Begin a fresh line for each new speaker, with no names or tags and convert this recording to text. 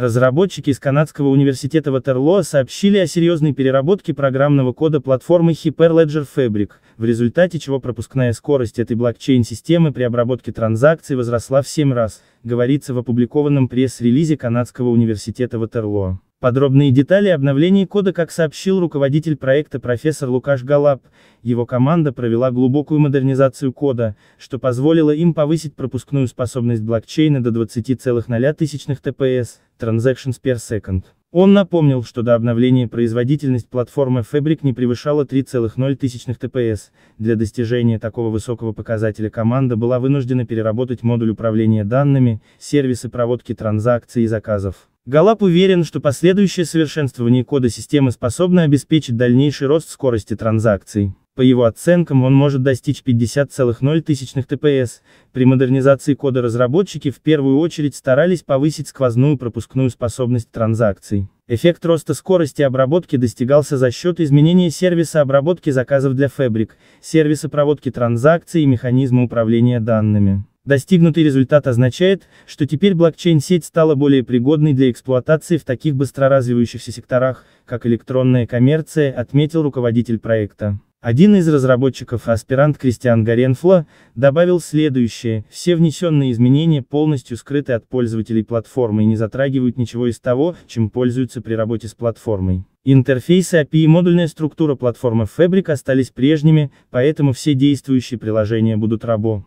Разработчики из Канадского университета Ватерлоо сообщили о серьезной переработке программного кода платформы Hyperledger Fabric, в результате чего пропускная скорость этой блокчейн-системы при обработке транзакций возросла в 7 раз, говорится в опубликованном пресс-релизе Канадского университета Ватерлоо. Подробные детали обновления кода, как сообщил руководитель проекта профессор Лукаш Галаб, его команда провела глубокую модернизацию кода, что позволило им повысить пропускную способность блокчейна до 20,0 ТПС, transactions per second. Он напомнил, что до обновления производительность платформы Fabric не превышала 3,0 ТПС. Для достижения такого высокого показателя команда была вынуждена переработать модуль управления данными, сервисы проводки транзакций и заказов. Галап уверен, что последующее совершенствование кода системы способно обеспечить дальнейший рост скорости транзакций. По его оценкам он может достичь 50,0 ТПС. При модернизации кода разработчики в первую очередь старались повысить сквозную пропускную способность транзакций. Эффект роста скорости обработки достигался за счет изменения сервиса обработки заказов для фабрик, сервиса проводки транзакций и механизма управления данными. Достигнутый результат означает, что теперь блокчейн-сеть стала более пригодной для эксплуатации в таких быстро развивающихся секторах, как электронная коммерция, отметил руководитель проекта. Один из разработчиков, аспирант Кристиан Гаренфла, добавил следующее, все внесенные изменения полностью скрыты от пользователей платформы и не затрагивают ничего из того, чем пользуются при работе с платформой. Интерфейсы API и модульная структура платформы Fabric остались прежними, поэтому все действующие приложения будут работать.